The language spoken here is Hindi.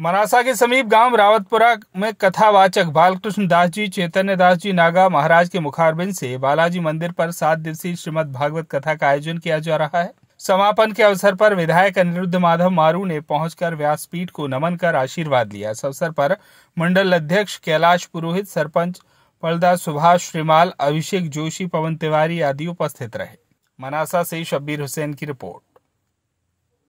मनासा के समीप गांव रावतपुरा में कथावाचक बालकृष्ण दास जी चैतन्य दास जी नागा महाराज के मुखारबिन से बालाजी मंदिर पर सात दिवसीय श्रीमद भागवत कथा का आयोजन किया जा रहा है समापन के अवसर पर विधायक अनिरुद्ध माधव मारू ने पहुंचकर व्यासपीठ को नमन कर आशीर्वाद लिया इस अवसर पर मंडल अध्यक्ष कैलाश पुरोहित सरपंच पलदा सुभाष श्रीमाल अभिषेक जोशी पवन तिवारी आदि उपस्थित रहे मनासा से शब्बीर हुसैन की रिपोर्ट